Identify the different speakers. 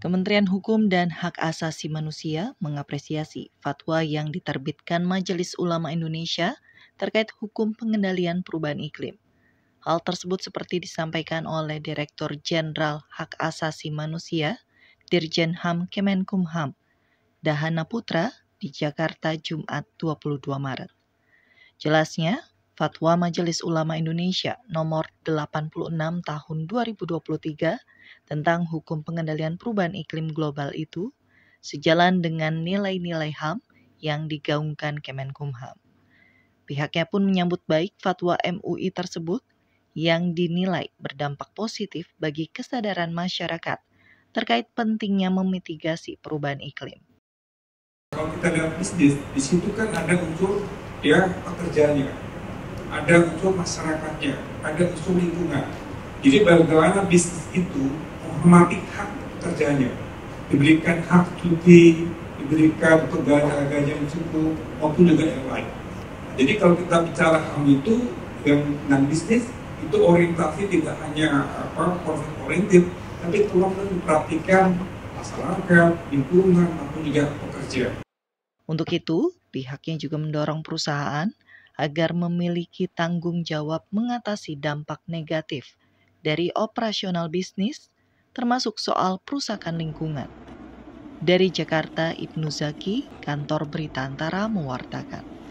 Speaker 1: Kementerian Hukum dan Hak Asasi Manusia mengapresiasi fatwa yang diterbitkan Majelis Ulama Indonesia terkait hukum pengendalian perubahan iklim. Hal tersebut seperti disampaikan oleh Direktur Jenderal Hak Asasi Manusia, Dirjen HAM Kemenkumham, Dahana Putra di Jakarta Jumat 22 Maret. Jelasnya, Fatwa Majelis Ulama Indonesia nomor 86 tahun 2023 tentang hukum pengendalian perubahan iklim global itu sejalan dengan nilai-nilai HAM yang digaungkan Kemenkumham. Pihaknya pun menyambut baik fatwa MUI tersebut yang dinilai berdampak positif bagi kesadaran masyarakat terkait pentingnya memitigasi perubahan iklim.
Speaker 2: Kalau kita lihat bisnis, di situ kan ada unsur ya pekerjaannya ada unsur masyarakatnya, ada unsur lingkungan. Jadi bagaimana bisnis itu menghormati hak kerjanya, diberikan hak cuti, diberikan pegangan gaji yang cukup, maupun juga yang lain. Jadi kalau kita bicara HAM itu yang dengan bisnis itu orientasi tidak hanya apa profit oriented, tapi tolong diperhatikan masyarakat, lingkungan, maupun juga pekerja.
Speaker 1: Untuk itu, pihaknya juga mendorong perusahaan agar memiliki tanggung jawab mengatasi dampak negatif dari operasional bisnis, termasuk soal perusakan lingkungan. Dari Jakarta, Ibnu Zaki, Kantor Berita Antara mewartakan.